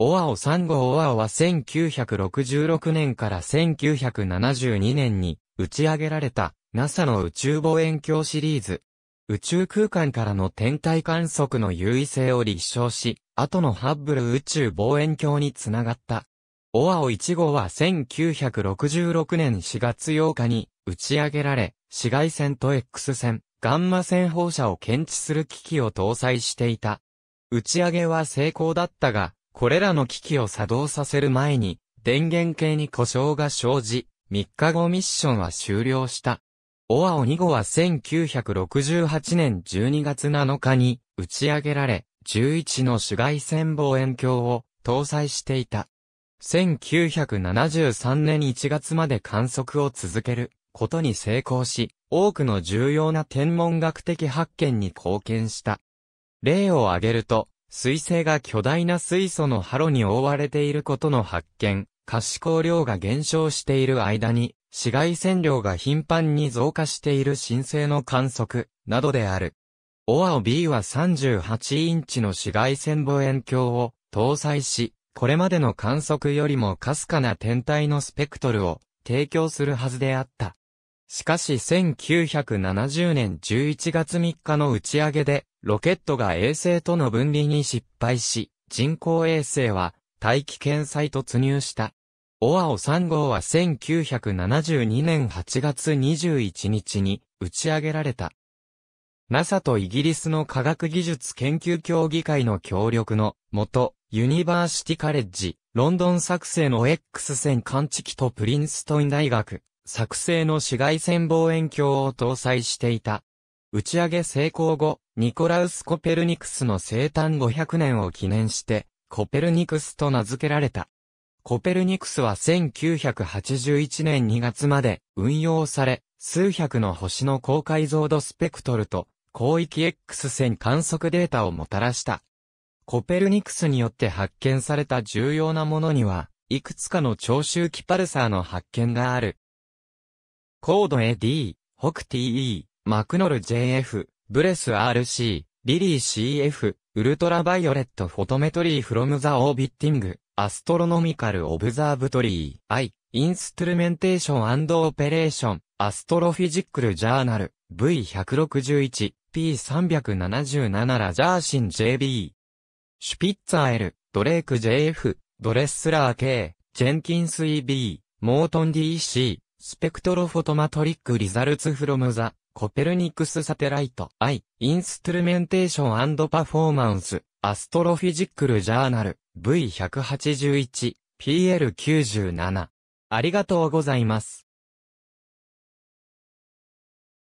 オアオ3号オアオは1966年から1972年に打ち上げられた NASA の宇宙望遠鏡シリーズ。宇宙空間からの天体観測の優位性を立証し、後のハッブル宇宙望遠鏡につながった。オアオ1号は1966年4月8日に打ち上げられ、紫外線と X 線、ガンマ線放射を検知する機器を搭載していた。打ち上げは成功だったが、これらの機器を作動させる前に、電源系に故障が生じ、3日後ミッションは終了した。オアオ2号は1968年12月7日に打ち上げられ、11の紫外線望遠鏡を搭載していた。1973年1月まで観測を続けることに成功し、多くの重要な天文学的発見に貢献した。例を挙げると、水星が巨大な水素のハロに覆われていることの発見、可視光量が減少している間に、紫外線量が頻繁に増加している新星の観測、などである。オアオ B は38インチの紫外線望遠鏡を搭載し、これまでの観測よりもかすかな天体のスペクトルを提供するはずであった。しかし1970年11月3日の打ち上げでロケットが衛星との分離に失敗し、人工衛星は大気圏再突入した。オアオ3号は1972年8月21日に打ち上げられた。NASA とイギリスの科学技術研究協議会の協力のもと、ユニバーシティカレッジ、ロンドン作成の X 線感知機とプリンストン大学、作成の紫外線望遠鏡を搭載していた。打ち上げ成功後、ニコラウス・コペルニクスの生誕500年を記念して、コペルニクスと名付けられた。コペルニクスは1981年2月まで運用され、数百の星の高解像度スペクトルと広域 X 線観測データをもたらした。コペルニクスによって発見された重要なものには、いくつかの長周期パルサーの発見がある。ード AD、北 TE、マクノル JF、ブレス RC、リリー CF、ウルトラバイオレットフォトメトリーフロムザオービッティング、アストロノミカルオブザーブトリー、I、インストゥルメンテーションオペレーション、アストロフィジックルジャーナル、V161、P377 ラジャーシン JB。シュピッツァ L、ドレーク JF、ドレッスラー K、ジェンキンス EB、モートン DC、スペクトロフォトマトリックリザルツフロムザ、コペルニクスサテライト、イ、インストゥルメンテーションパフォーマンス、アストロフィジックルジャーナル、V181、PL97。ありがとうございます。